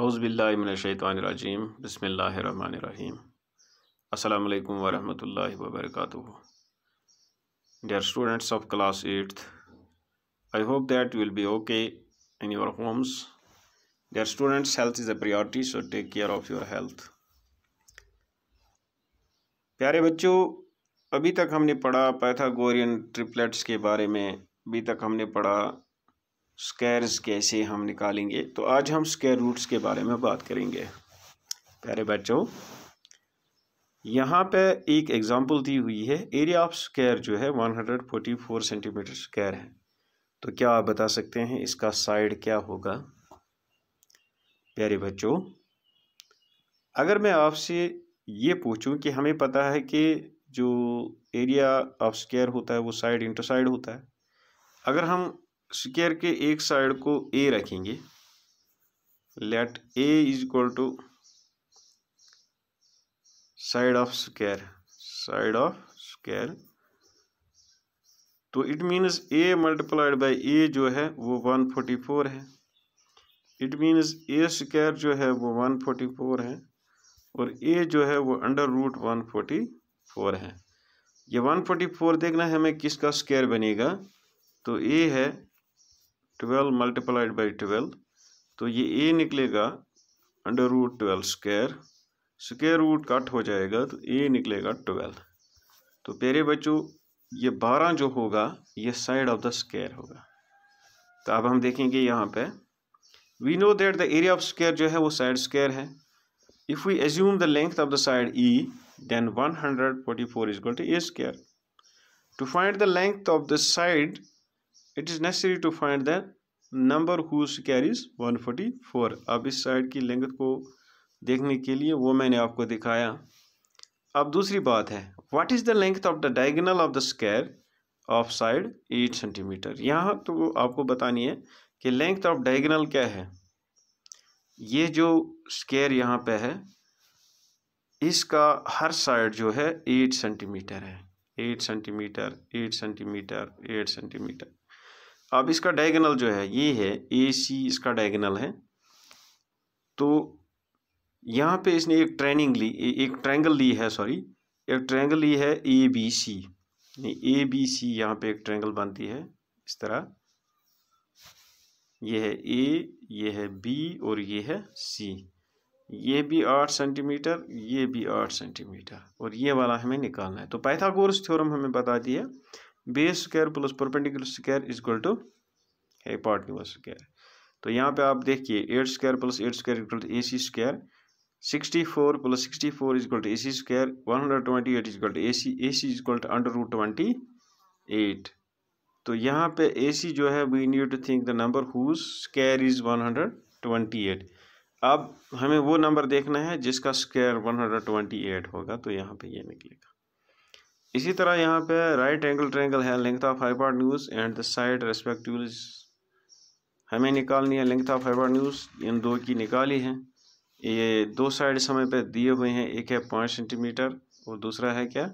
अज़बिल्लाशतवानरजीम बसमीम् अल्लाम वरम् वर्क dear students of class eighth I hope that will be okay in your homes dear students health is a priority so take care of your health प्यारे बच्चों अभी तक हमने पढ़ा पैथागोरियन ट्रिपलेट्स के बारे में अभी तक हमने पढ़ा स्क्वायर्स कैसे हम निकालेंगे तो आज हम स्क्वायर रूट्स के बारे में बात करेंगे प्यारे बच्चों यहाँ पे एक एग्जांपल दी हुई है एरिया ऑफ स्क्वायर जो है 144 सेंटीमीटर स्क्वायर है तो क्या आप बता सकते हैं इसका साइड क्या होगा प्यारे बच्चों अगर मैं आपसे ये पूछूं कि हमें पता है कि जो एरिया ऑफ स्क्वायर होता है वो साइड इंटर साइड होता है अगर हम स्क्वायर के एक साइड को ए रखेंगे let a is equal to side of square side of square तो it means a multiplied by a जो है वो वन फोर्टी फोर है इट मीन्स ए स्क्वायर जो है वो वन फोर्टी फोर है और ए जो है वो under root one forty four है ये वन फोर्टी फोर देखना है हमें किसका स्क्वायर बनेगा तो ए है ट्वेल्व मल्टीप्लाइड बाई ट्वेल्व तो ये ए निकलेगा under root twelve square square root cut हो जाएगा तो ए निकलेगा ट्वेल्व तो प्यारे बच्चों ये बारह जो होगा ये साइड ऑफ द स्केयर होगा तो अब हम देखेंगे यहाँ पे we know that the area of square जो है वो साइड स्क्र है if we assume the length of the side a then one hundred forty four is equal to a square to find the length of the side it is necessary to find the number who square is one forty four अब इस side की length को देखने के लिए वो मैंने आपको दिखाया अब दूसरी बात है what is the length of the diagonal of the square of side eight centimetre यहाँ तो आपको बतानी है कि लेंथ ऑफ डायगनल क्या है ये जो स्केयर यहाँ पे है इसका हर साइड जो है एट सेंटीमीटर है eight centimetre eight centimetre eight centimetre अब इसका डायगनल जो है ये है ए सी इसका डायगनल है तो यहाँ पे इसने एक ट्रेनिंग ली एक ट्रैंगल ली है सॉरी एक ट्रैंगल ली है A B C A B C यहाँ पे एक ट्रैंगल बनती है इस तरह ये है ए ये है बी और ये है सी ये भी आठ सेंटीमीटर ये भी आठ सेंटीमीटर और ये वाला हमें निकालना है तो पाइथागोरस थ्योरम हमें बता दिया base square plus perpendicular square is equal to hypotenuse square तो यहाँ पे आप देखिए eight square plus eight square equal to A C square sixty four plus sixty four is equal to A C square one hundred twenty eight is equal to A C A C is equal to under root twenty eight तो यहाँ पे A C जो है we need to think the number whose square is one hundred twenty eight अब हमें वो number देखना है जिसका square one hundred twenty eight होगा तो यहाँ पे ये निकलेगा इसी तरह यहाँ पे राइट एंगल ट्रैंगल है length of news and the side respective हमें निकालनी है लेंथ ऑफ न्यूज इन दो की निकाली है ये दो साइड समय पे दिए हुए हैं एक है पाँच सेंटीमीटर और दूसरा है क्या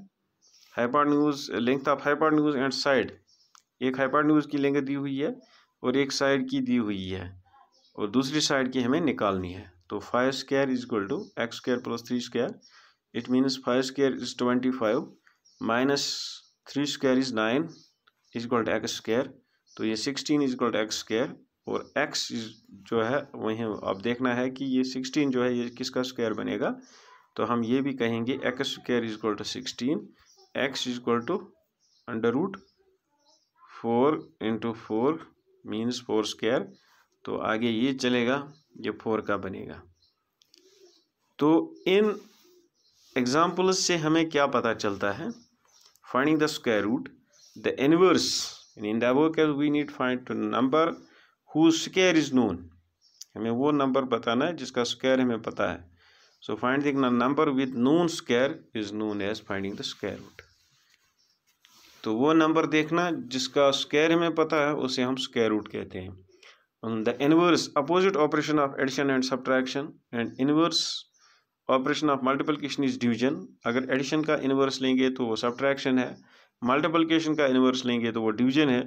news length of news and side एक न्यूज की लेंथ दी हुई है और एक साइड की दी हुई है और दूसरी साइड की हमें निकालनी है तो five square is equal to x square plus three square it means five square is twenty five minus three square is nine is equal to x square तो ये sixteen is equal to x square और x जो है वहीं अब देखना है कि ये सिक्सटीन जो है ये किसका स्क्वायर बनेगा तो हम ये भी कहेंगे x square is equal to sixteen x is equal to under root four into four means four square तो आगे ये चलेगा ये फोर का बनेगा तो इन एग्ज़ाम्पल्स से हमें क्या पता चलता है finding the square root the inverse in in double case we need find to number whose square is known हमें वो नंबर बताना है जिसका स्क्वायर हमें पता है so find the number with known square is known as finding the square root तो वो नंबर देखना जिसका स्क्वायर हमें पता है उसे हम स्क्वायर रूट कहते हैं the inverse opposite operation of addition and subtraction and inverse operation of multiplication is division अगर एडिशन का इन्वर्स लेंगे तो वो सब्ट्रैक्शन है मल्टीप्लिकेशन का इन्वर्स लेंगे तो वो डिवीजन है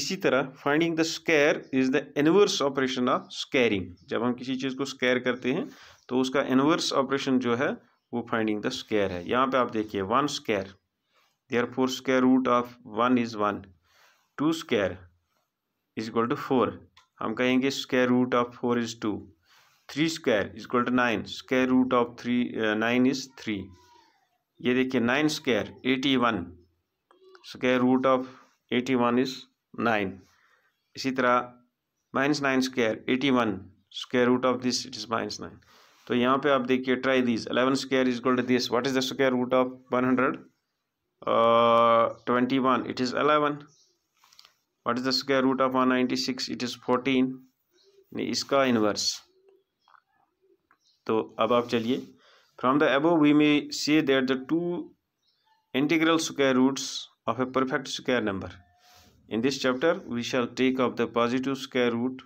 इसी तरह finding the square is the inverse operation of squaring जब हम किसी चीज़ को स्केयर करते हैं तो उसका इन्वर्स ऑपरेशन जो है वो फाइंडिंग द स्केयर है यहाँ पे आप देखिए one square there four square root of one is one two square is equal to four हम कहेंगे square root of four is two three square is equal to nine square root of three nine is three ये देखिए nine square eighty one square root of eighty one is nine इसी तरह minus nine square eighty one square root of this it is minus nine तो यहाँ पे आप देखिए try this eleven square is equal to this what is the square root of one hundred twenty one it is eleven what is the square root of one ninety six it is fourteen इसका inverse तो अब आप चलिए from the above we may see that the two integral square roots of a perfect square number in this chapter we shall take of the positive square root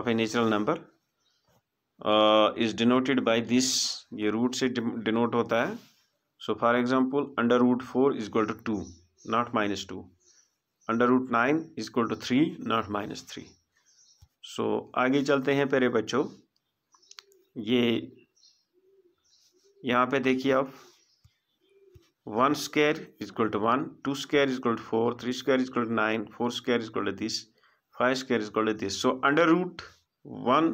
of a natural number is denoted by this ये root से denote होता है so for example under root four is equal to two not minus two under root nine is equal to three not minus three so आगे चलते हैं पेरे बच्चों ये यहाँ पे देखिए आप one square is equal to one two square is equal to four three square is equal to nine four square is equal to this five square is equal to this so under root one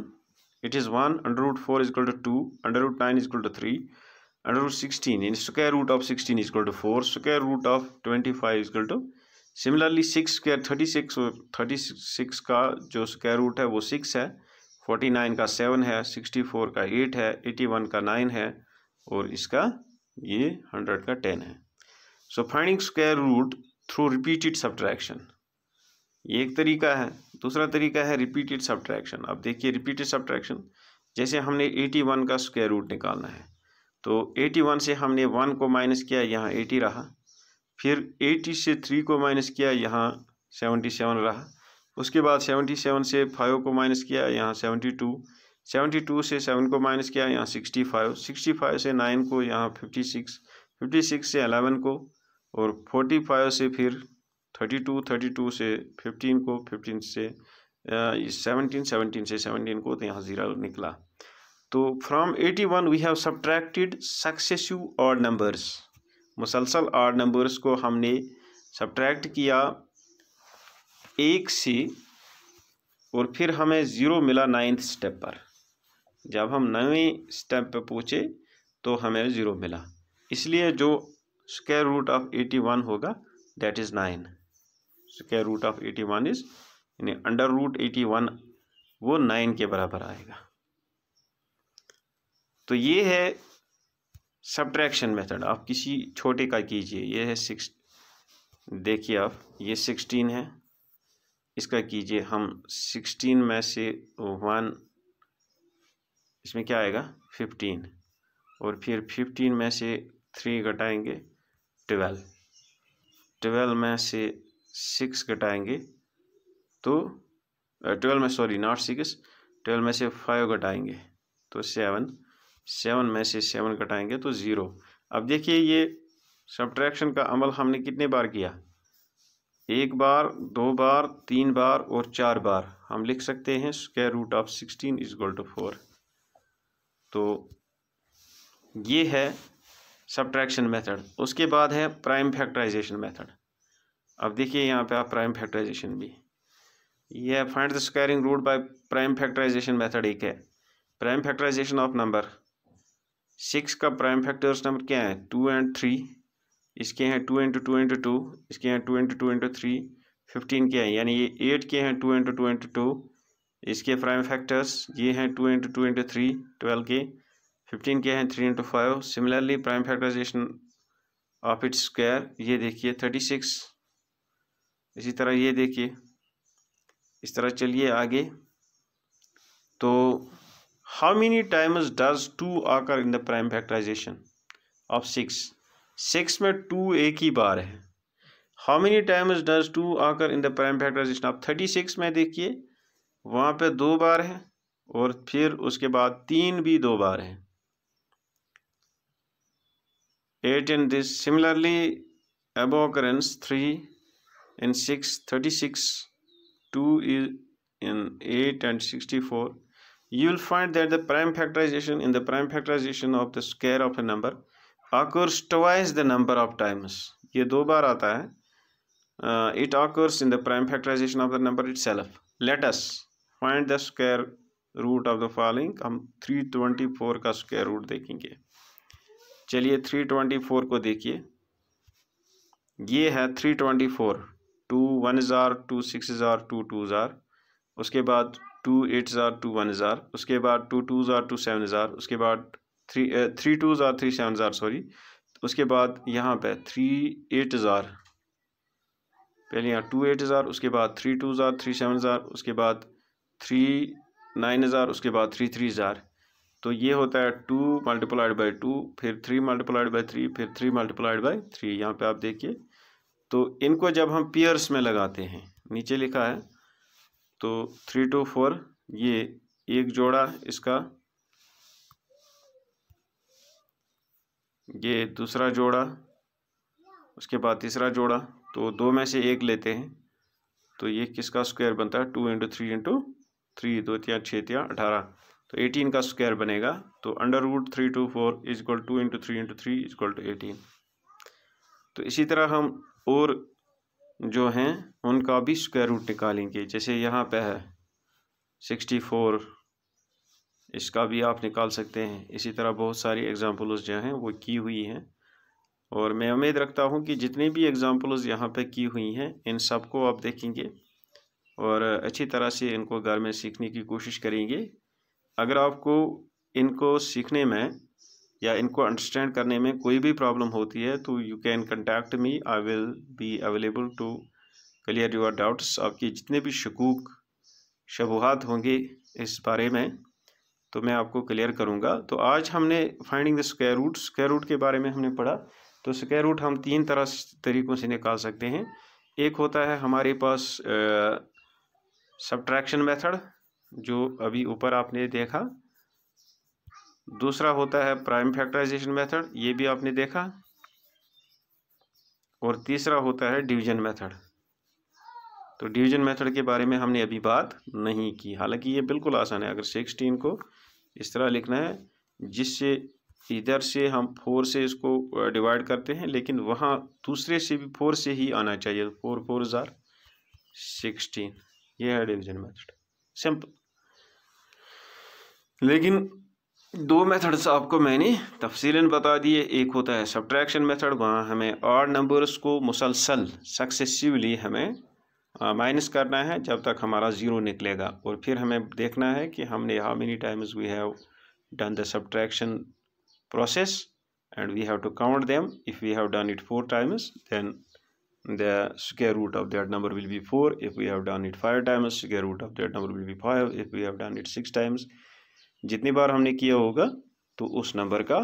it is one under root four is equal to two under root nine is equal to three under root sixteen in square root of sixteen is equal to four square root of twenty five is equal to similarly six square thirty six thirty six का जो square root है वो six है forty nine का seven है sixty four का eight है eighty one का नाइन है और इसका ये हंड्रेड का टेन है so finding square root through repeated subtraction ये एक तरीका है दूसरा तरीका है रिपीटेड सब्ट्रैक्शन अब देखिए रिपीटेड सब्ट्रैक्शन जैसे हमने एटी वन का स्क्वायर रूट निकालना है तो एटी वन से हमने वन को माइनस किया यहाँ एटी रहा फिर एटी से थ्री को माइनस किया यहाँ सेवेंटी सेवन रहा उसके बाद सेवेंटी सेवन से फाइव को माइनस किया यहाँ सेवेंटी टू सेवेंटी टू से सेवन को माइनस किया यहाँ सिक्सटी फाइव सिक्सटी फाइव से नाइन को यहाँ फिफ्टी सिक्स फिफ्टी सिक्स से अलेवन को और फोर्टी फाइव से फिर थर्टी टू थर्टी टू से फिफ्टीन को फिफ्टीन से सेवनटीन सेवनटीन से सेवनटीन को तो यहाँ ज़ीरो निकला तो from eighty one we have subtracted successive odd numbers मुसलसल आर नंबर्स को हमने सब्ट्रैक्ट किया एक सी और फिर हमें ज़ीरो मिला नाइन्थ स्टेप पर जब हम नवें स्टेप पे पहुँचे तो हमें ज़ीरो मिला इसलिए जो square root of eighty one होगा that is nine square root of eighty one is यानी अंडर रूट एटी वन वो नाइन के बराबर आएगा तो ये है सब्ट्रैक्शन मेथड आप किसी छोटे का कीजिए ये है सिक्स देखिए आप ये सिक्सटीन है इसका कीजिए हम सिक्सटीन में से वन इसमें क्या आएगा फिफ्टीन और फिर फिफ्टीन में से थ्री घटाएंगे ट्वेल्व ट्वेल्व में से सिक्स घटाएंगे तो ट्वेल्व में सॉरी नॉट सिक्स ट्वेल्व में से फाइव घटाएंगे तो सेवन सेवन में से सेवन घटाएंगे तो ज़ीरो अब देखिए ये सब्ट्रैक्शन का अमल हमने कितने बार किया एक बार दो बार तीन बार और चार बार हम लिख सकते हैं square root of sixteen is equal to four तो ये है सब्ट्रैक्शन मेथड उसके बाद है प्राइम फैक्टराइजेशन मेथड अब देखिए यहाँ पे आप प्राइम फैक्टराइजेशन भी यह find the squaring root by prime factorization method एक है prime factorization of number six का प्राइम फैक्टर्स नंबर क्या है टू एंड थ्री इसके हैं two into two into two इसके हैं two into two into three fifteen के हैं यानी ये एट के हैं two into two into two इसके प्राइम फैक्टर्स ये हैं two into two into three twelve के फिफ्टीन के हैं three into five similarly prime factorization of its square ये देखिए थर्टी सिक्स इसी तरह ये देखिए इस तरह चलिए आगे तो how many times does two occur in the prime factorization of six six में टू एक ही बार है how many times does two occur in the prime factors आप थर्टी सिक्स में देखिए वहाँ पे दो बार है और फिर उसके बाद तीन भी दो बार है eight in this similarly occurrence three in six thirty six two is eight and sixty four you will find that the prime factorization in the prime factorization of the square of a number occurs twice the number of times ये दो बार आता है it uh, occurs in the prime factorization of the number itself us find the square root of the following हम three twenty four का square root देखेंगे चलिए three twenty four को देखिए ये है three twenty four two one हज़ार two six हज़ार टू टू हज़ार उसके बाद टू एट हज़ार टू वन हज़ार उसके बाद टू टू हज़ार टू सेवन हज़ार उसके बाद थ्री थ्री टू ज़ार थ्री सेवन ज़ार सॉरी उसके बाद यहाँ पे थ्री एट ज़ार पहले यहाँ टू एट ज़ार उसके बाद थ्री टू ज़ार थ्री सेवन ज़ार उसके बाद थ्री नाइन ज़ार उसके बाद थ्री थ्री ज़ार तो ये होता है टू मल्टीप्लाइड बाई टू फिर थ्री मल्टीप्लाइड बाई थ्री फिर थ्री मल्टीप्लाइड बाई थ्री यहाँ पे आप देखिए तो इनको जब हम पेयर्स में लगाते हैं नीचे लिखा है तो थ्री टू फोर ये एक जोड़ा इसका ये दूसरा जोड़ा उसके बाद तीसरा जोड़ा तो दो में से एक लेते हैं तो ये किसका स्क्वायर बनता है two into three into three दो तिया छः तिया अठारह तो एटीन का स्क्वायर बनेगा तो under root three two four is equal to into three into three is equal to eighteen तो इसी तरह हम और जो हैं उनका भी स्क्वायर रूट निकालेंगे जैसे यहाँ पे है सिक्सटी फोर इसका भी आप निकाल सकते हैं इसी तरह बहुत सारी एग्ज़ाम्पल्स जो हैं वो की हुई हैं और मैं उम्मीद रखता हूँ कि जितनी भी एग्ज़ाम्पल्स यहाँ पर की हुई हैं इन सब को आप देखेंगे और अच्छी तरह से इनको घर में सीखने की कोशिश करेंगे अगर आपको इनको सीखने में या इनको अंडरस्टैंड करने में कोई भी प्रॉब्लम होती है तो you can contact me I will be available to clear your doubts आपके जितने भी शकूक शबूहत होंगे इस बारे में तो मैं आपको क्लियर करूंगा तो आज हमने finding the square root square root के बारे में हमने पढ़ा तो स्क्वायर रूट हम तीन तरह तरीक़ों से निकाल सकते हैं एक होता है हमारे पास सब्ट्रैक्शन मेथड जो अभी ऊपर आपने देखा दूसरा होता है प्राइम फैक्टराइजेशन मेथड ये भी आपने देखा और तीसरा होता है डिवीजन मेथड तो डिवीजन मेथड के बारे में हमने अभी बात नहीं की हालांकि ये बिल्कुल आसान है अगर सिक्सटीन को इस तरह लिखना है जिससे इधर से हम फोर से इसको डिवाइड करते हैं लेकिन वहाँ दूसरे से भी फोर से ही आना चाहिए तो फोर फोर हज़ार सिक्सटीन ये है डिवीजन मेथड सिंपल लेकिन दो मेथड्स आपको मैंने तफसीला बता दिए एक होता है सब्ट्रैक्शन मेथड वहाँ हमें आठ नंबर्स को मुसलसल सक्सेसिवली हमें माइनस करना है जब तक हमारा ज़ीरो निकलेगा और फिर हमें देखना है कि हमने how many times we have done the subtraction process and we have to count them if we have done it four times then the square root of that number will be four if we have done it five times square root of that number will be five if we have done it six times जितनी बार हमने किया होगा तो उस number का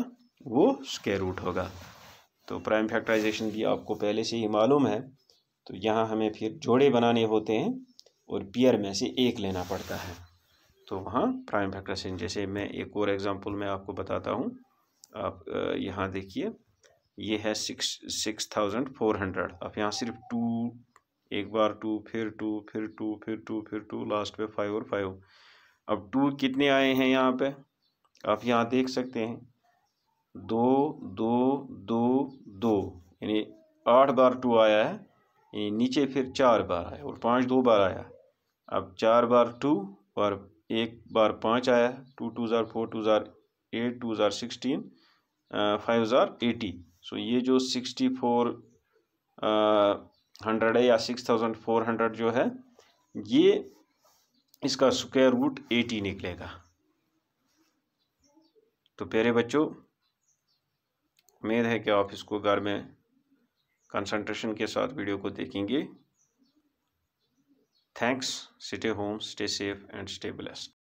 वो square root होगा तो प्राइम फैक्टराइजेशन भी आपको पहले से ही मालूम है तो यहाँ हमें फिर जोड़े बनाने होते हैं और पेयर में से एक लेना पड़ता है तो वहाँ प्राइम फैक्ट्रेशन जैसे मैं एक और एग्ज़ाम्पल मैं आपको बताता हूँ आप यहाँ देखिए ये है six six thousand four hundred अब यहाँ सिर्फ टू एक बार टू फिर टू फिर टू फिर टू फिर टू लास्ट पे फाइव और फाइव अब टू कितने आए हैं यहाँ पे आप यहाँ देख सकते हैं दो दो दो दो यानी आठ बार टू आया है नीचे फिर चार बार आया और पाँच दो बार आया अब चार बार टू और एक बार पाँच आया टू टू ज़ार फोर टू ज़ार एट टू ज़ार सिक्सटीन फाइव ज़ार एटी सो ये जो सिक्सटी फोर हंड्रेड है या सिक्स थाउजेंड फोर हंड्रेड जो है ये इसका स्क्वायर रूट एटी निकलेगा तो प्यारे बच्चों उम्मीद है कि आप इसको घर में कंसंट्रेशन के साथ वीडियो को देखेंगे thanks stay home stay safe and stay blessed